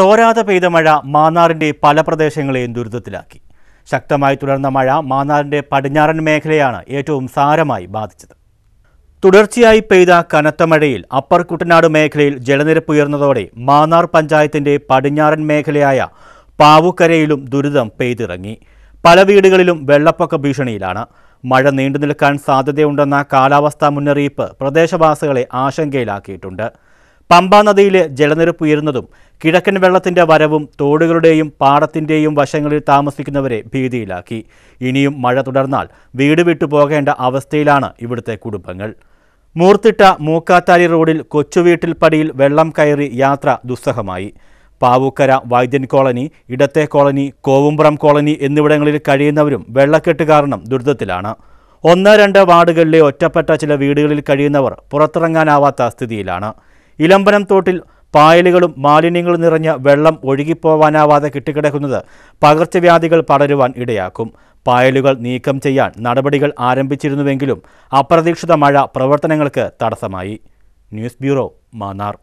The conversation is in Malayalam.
തോരാതെ പെയ്ത മഴ മാന്നാറിൻ്റെ പല പ്രദേശങ്ങളെയും ദുരിതത്തിലാക്കി ശക്തമായി തുടർന്ന മഴ മാന്നാറിൻ്റെ പടിഞ്ഞാറൻ മേഖലയാണ് ഏറ്റവും സാരമായി ബാധിച്ചത് തുടർച്ചയായി പെയ്ത കനത്ത മഴയിൽ അപ്പർ കുട്ടനാട് മേഖലയിൽ ജലനിരപ്പ് ഉയർന്നതോടെ മാന്നാർ പഞ്ചായത്തിൻ്റെ പടിഞ്ഞാറൻ മേഖലയായ പാവുക്കരയിലും ദുരിതം പെയ്തിറങ്ങി പല വീടുകളിലും വെള്ളപ്പൊക്ക ഭീഷണിയിലാണ് മഴ നീണ്ടുനിൽക്കാൻ സാധ്യതയുണ്ടെന്ന കാലാവസ്ഥാ മുന്നറിയിപ്പ് പ്രദേശവാസികളെ ആശങ്കയിലാക്കിയിട്ടുണ്ട് പമ്പാ നദിയിലെ ജലനിരപ്പ് ഉയരുന്നതും കിഴക്കൻ വെള്ളത്തിന്റെ വരവും തോടുകളുടെയും പാടത്തിന്റെയും വശങ്ങളിൽ താമസിക്കുന്നവരെ ഭീതിയിലാക്കി ഇനിയും മഴ തുടർന്നാൽ വീട് വിട്ടു പോകേണ്ട അവസ്ഥയിലാണ് ഇവിടുത്തെ കുടുംബങ്ങൾ മൂർത്തിട്ട മൂക്കാത്താരി റോഡിൽ കൊച്ചുവീട്ടിൽ പടിയിൽ വെള്ളം കയറി യാത്ര ദുസ്സഹമായി പാവൂക്കര വൈദ്യൻ കോളനി ഇടത്തെ കോളനി കോവുംപുറം കോളനി എന്നിവിടങ്ങളിൽ കഴിയുന്നവരും വെള്ളക്കെട്ട് കാരണം ദുരിതത്തിലാണ് ഒന്ന് രണ്ട് വാർഡുകളിലെ ഒറ്റപ്പെട്ട ചില വീടുകളിൽ കഴിയുന്നവർ പുറത്തിറങ്ങാനാവാത്ത സ്ഥിതിയിലാണ് ഇലമ്പനം തോട്ടിൽ പായലുകളും മാലിന്യങ്ങളും നിറഞ്ഞ വെള്ളം ഒഴുകിപ്പോവാനാവാതെ കിട്ടിക്കിടക്കുന്നത് പകർച്ചവ്യാധികൾ പടരുവാൻ ഇടയാക്കും പായലുകൾ നീക്കം ചെയ്യാൻ നടപടികൾ ആരംഭിച്ചിരുന്നുവെങ്കിലും അപ്രതീക്ഷിത മഴ പ്രവർത്തനങ്ങൾക്ക് തടസ്സമായി ന്യൂസ് ബ്യൂറോ മാന്നാർ